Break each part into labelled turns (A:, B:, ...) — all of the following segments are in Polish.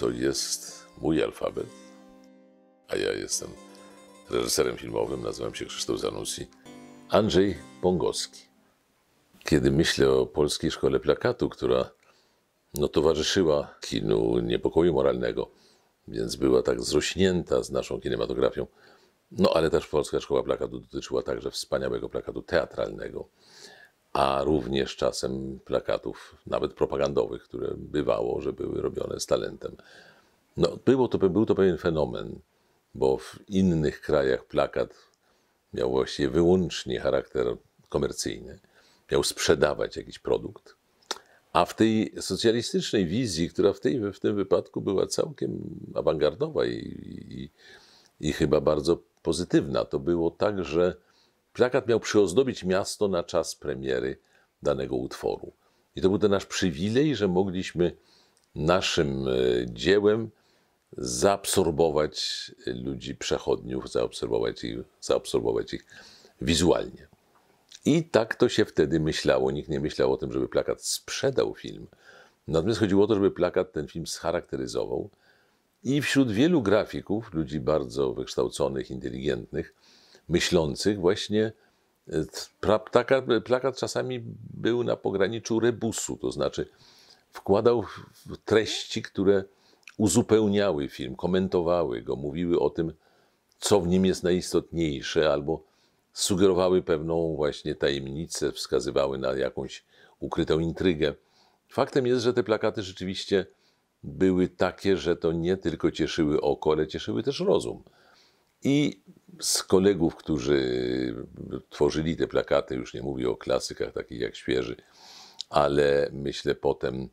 A: to jest mój alfabet, a ja jestem reżyserem filmowym, nazywam się Krzysztof Zanussi, Andrzej Pongowski. Kiedy myślę o polskiej szkole plakatu, która no, towarzyszyła kinu niepokoju moralnego, więc była tak zrośnięta z naszą kinematografią, no ale też polska szkoła plakatu dotyczyła także wspaniałego plakatu teatralnego a również czasem plakatów, nawet propagandowych, które bywało, że były robione z talentem. No, było to, był to pewien fenomen, bo w innych krajach plakat miał właściwie wyłącznie charakter komercyjny, miał sprzedawać jakiś produkt, a w tej socjalistycznej wizji, która w, tej, w tym wypadku była całkiem awangardowa i, i, i chyba bardzo pozytywna, to było tak, że Plakat miał przyozdobić miasto na czas premiery danego utworu. I to był ten nasz przywilej, że mogliśmy naszym e, dziełem zaabsorbować ludzi przechodniów, zaabsorbować ich, zaabsorbować ich wizualnie. I tak to się wtedy myślało. Nikt nie myślał o tym, żeby plakat sprzedał film. Natomiast chodziło o to, żeby plakat ten film scharakteryzował. I wśród wielu grafików, ludzi bardzo wykształconych, inteligentnych, myślących właśnie. E, plakat, plakat czasami był na pograniczu rebusu, to znaczy wkładał treści, które uzupełniały film, komentowały go, mówiły o tym, co w nim jest najistotniejsze, albo sugerowały pewną właśnie tajemnicę, wskazywały na jakąś ukrytą intrygę. Faktem jest, że te plakaty rzeczywiście były takie, że to nie tylko cieszyły oko, ale cieszyły też rozum. I z kolegów, którzy tworzyli te plakaty, już nie mówię o klasykach takich jak świeży, ale myślę potem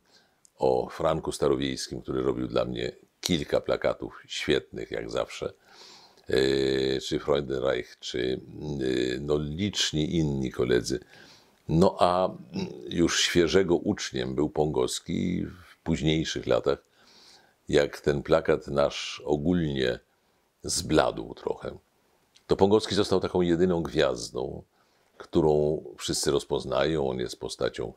A: o Franku Starowiejskim, który robił dla mnie kilka plakatów świetnych, jak zawsze, e, czy Freudenreich, czy e, no, liczni inni koledzy. No a już świeżego uczniem był Pongowski w późniejszych latach, jak ten plakat nasz ogólnie zbladł trochę to Pongowski został taką jedyną gwiazdą, którą wszyscy rozpoznają. On jest postacią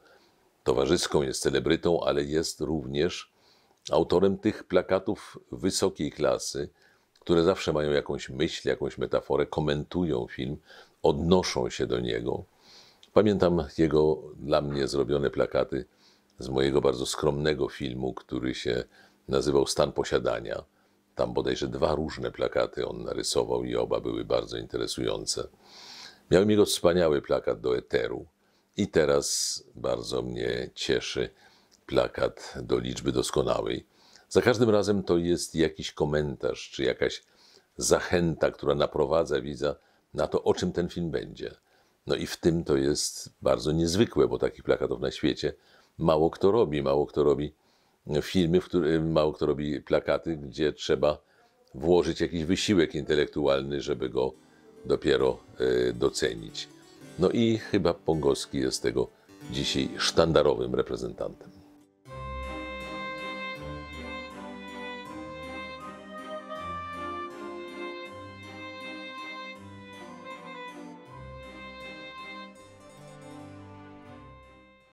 A: towarzyską, jest celebrytą, ale jest również autorem tych plakatów wysokiej klasy, które zawsze mają jakąś myśl, jakąś metaforę, komentują film, odnoszą się do niego. Pamiętam jego dla mnie zrobione plakaty z mojego bardzo skromnego filmu, który się nazywał Stan Posiadania. Tam bodajże dwa różne plakaty on narysował i oba były bardzo interesujące. Miałem jego wspaniały plakat do Eteru i teraz bardzo mnie cieszy plakat do liczby doskonałej. Za każdym razem to jest jakiś komentarz czy jakaś zachęta, która naprowadza widza na to, o czym ten film będzie. No i w tym to jest bardzo niezwykłe, bo takich plakatów na świecie mało kto robi, mało kto robi filmy, w którym mało kto robi plakaty, gdzie trzeba włożyć jakiś wysiłek intelektualny, żeby go dopiero e, docenić. No i chyba Pongowski jest tego dzisiaj sztandarowym reprezentantem.